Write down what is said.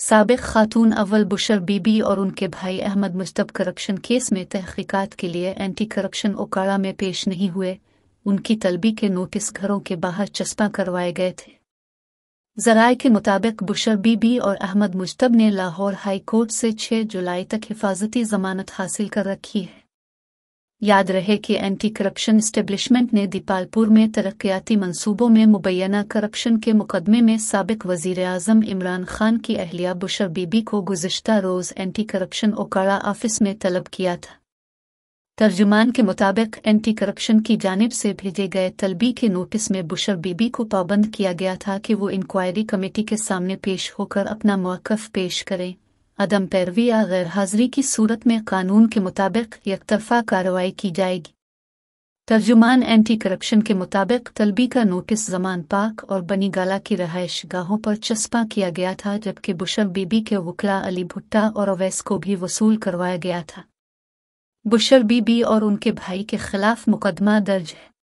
सबक खातून अव्वल बुशर बीबी और उनके भाई अहमद मुश्तब करप्शन केस में तहकीकात के लिए एंटी करप्शन ओकाड़ा में पेश नहीं हुए उनकी तलबी के नोटिस घरों के बाहर चस्पा करवाए गए थे जराए के मुताबिक बुशर बीबी और अहमद मुश्तब ने लाहौर हाई कोर्ट से 6 जुलाई तक हिफाजती जमानत हासिल कर रखी है याद रहे कि एंटी करप्शन स्टेब्लिशमेंट ने दीपालपुर में तरक्याती मंसूबों में मुबैना करप्शन के मुकदमे में सबक वजीर अजम इमरान खान की अहलिया बुशर बीबी को गुजशत रोज़ एंटी करप्शन ओकाड़ा ऑफिस में तलब किया था तर्जुमान के मुताबिक एंटी करप्शन की जानब से भेजे गए तलबी के नोटिस में बुशर बीबी को पाबंद किया गया था कि वो इंक्वायरी कमेटी के सामने पेश होकर अपना मौक़ पेश करें अदम पैरवी या गैर गैरहाजिरी की सूरत में कानून के मुताबिक यकतरफा कार्रवाई की जाएगी तर्जुमान एंटी करप्शन के मुताबिक तलबी का नोटिस जमान पाक और बनी गाला की रहायश गाहों पर चस्पा किया गया था जबकि बुशर बीबी के वकला अली भुट्टा और अवैस को भी वसूल करवाया गया था बुशर बीबी और उनके भाई के खिलाफ मुकदमा दर्ज है